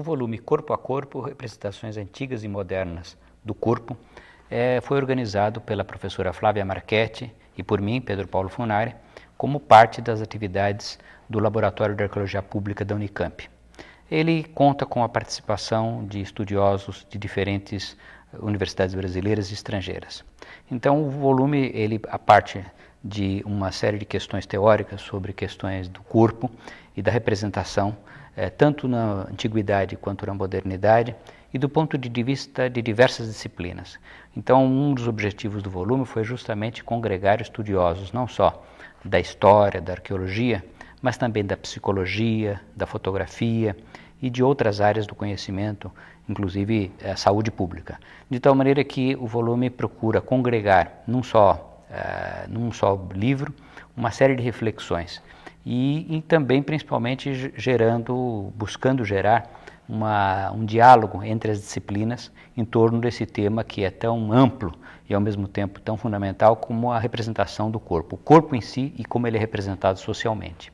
O volume Corpo a Corpo, Representações Antigas e Modernas do Corpo, é, foi organizado pela professora Flávia Marchetti e por mim, Pedro Paulo Funari, como parte das atividades do Laboratório de Arqueologia Pública da Unicamp. Ele conta com a participação de estudiosos de diferentes universidades brasileiras e estrangeiras. Então, o volume, ele, a parte de uma série de questões teóricas sobre questões do corpo e da representação, eh, tanto na antiguidade quanto na modernidade, e do ponto de vista de diversas disciplinas. Então, um dos objetivos do volume foi justamente congregar estudiosos, não só da história, da arqueologia, mas também da psicologia, da fotografia e de outras áreas do conhecimento, inclusive a eh, saúde pública. De tal maneira que o volume procura congregar não só eh, num só livro, uma série de reflexões e, e também, principalmente, gerando, buscando gerar uma, um diálogo entre as disciplinas em torno desse tema que é tão amplo e ao mesmo tempo tão fundamental como a representação do corpo, o corpo em si e como ele é representado socialmente.